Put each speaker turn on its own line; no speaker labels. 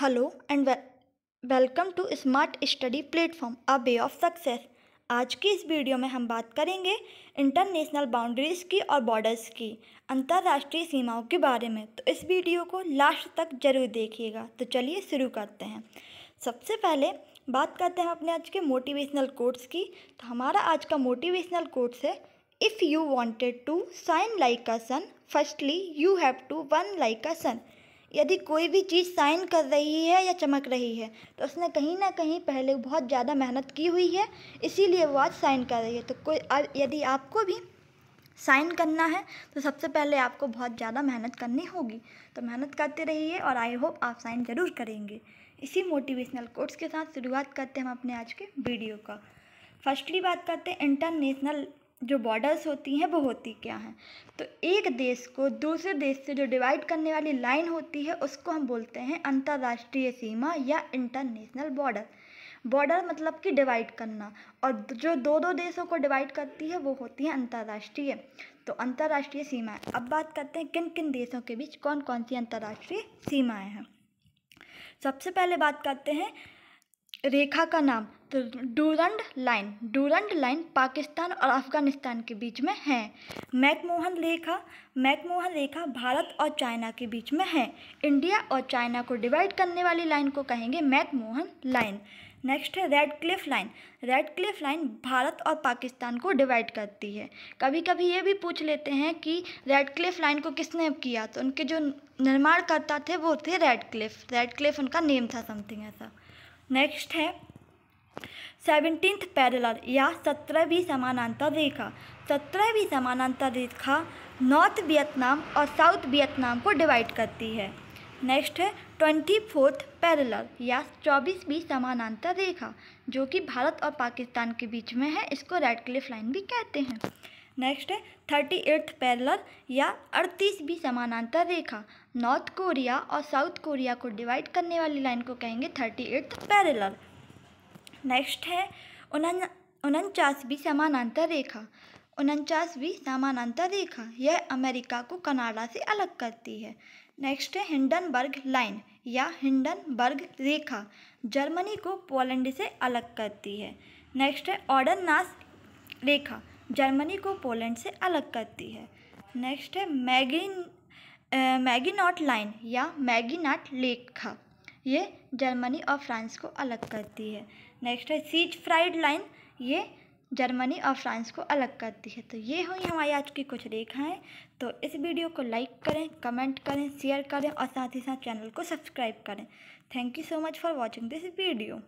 hello and welcome to smart study platform a way of success आज की इस video में हम बात करेंगे इंटरनेशनल बाउंड्रीज़ की और बॉर्डर्स की अंतर्राष्ट्रीय सीमाओं के बारे में तो इस वीडियो को लास्ट तक जरूर देखिएगा तो चलिए शुरू करते हैं सबसे पहले बात करते हैं अपने आज के मोटिवेशनल कोर्ट्स की तो हमारा आज का मोटिवेशनल कोर्ट्स है if you wanted to shine like a sun firstly you have to वन लाइक अ सन यदि कोई भी चीज़ साइन कर रही है या चमक रही है तो उसने कहीं ना कहीं पहले बहुत ज़्यादा मेहनत की हुई है इसीलिए वो आज साइन कर रही है तो कोई यदि आपको भी साइन करना है तो सबसे पहले आपको बहुत ज़्यादा मेहनत करनी होगी तो मेहनत करते रहिए और आई होप आप साइन ज़रूर करेंगे इसी मोटिवेशनल कोर्स के साथ शुरुआत करते हैं हम अपने आज के वीडियो का फर्स्टली बात करते हैं इंटरनेशनल जो बॉर्डर्स होती हैं वो होती क्या हैं तो एक देश को दूसरे देश से जो डिवाइड करने वाली लाइन होती है उसको हम बोलते हैं अंतर्राष्ट्रीय सीमा या इंटरनेशनल बॉर्डर बॉर्डर मतलब कि डिवाइड करना और जो दो दो देशों को डिवाइड करती है वो होती है अंतर्राष्ट्रीय तो अंतर्राष्ट्रीय सीमाएँ अब बात करते हैं किन किन देशों के बीच कौन कौन सी अंतर्राष्ट्रीय सीमाएँ हैं सबसे पहले बात करते हैं रेखा का नाम तो Durand line Durand line Pakistan और अफगानिस्तान के बीच में है मैकमोहन रेखा मैकमोहन रेखा भारत और चाइना के बीच में है इंडिया और चाइना को डिवाइड करने वाली लाइन को कहेंगे मैकमोहन लाइन नेक्स्ट है Radcliffe line Radcliffe line Bharat और पाकिस्तान को डिवाइड करती है कभी कभी ये भी पूछ लेते हैं कि रेड क्लिफ लाइन को किसने किया तो उनके जो निर्माणकर्ता थे वो थे रेड क्लिफ रेड क्लिफ उनका नेम था समथिंग ऐसा नेक्स्ट है सेवनटीन्थ पैरेलल या सत्रहवीं समानांतर रेखा सत्रहवीं समानांतर रेखा नॉर्थ वियतनाम और साउथ वियतनाम को डिवाइड करती है नेक्स्ट है ट्वेंटी फोर्थ पैरेलल या चौबीसवीं समानांतर रेखा जो कि भारत और पाकिस्तान के बीच में है इसको रेड क्लिफ लाइन भी कहते हैं नेक्स्ट है थर्टी एट्थ पैरलर या अड़तीसवीं समानांतर रेखा नॉर्थ कोरिया और साउथ कोरिया को डिवाइड करने वाली लाइन को कहेंगे थर्टी एट्थ पैरलर नेक्स्ट है उनचासवीं समानांतर रेखा उनचासवीं समानांतर रेखा यह अमेरिका को कनाडा से अलग करती है नेक्स्ट है हिंडनबर्ग लाइन या हिंडनबर्ग रेखा जर्मनी को पोलैंड से अलग करती है नेक्स्ट है ऑर्डन रेखा जर्मनी को पोलैंड से अलग करती है नेक्स्ट है मैगिन मैगिनॉट लाइन या मैगिनाट लेखा ये जर्मनी और फ्रांस को अलग करती है नेक्स्ट है सीज फ्राइड लाइन ये जर्मनी और फ्रांस को अलग करती है तो ये हुई हमारी आज की कुछ रेखाएं तो इस वीडियो को लाइक करें कमेंट करें शेयर करें और साथ ही साथ चैनल को सब्सक्राइब करें thank you so much for watching this video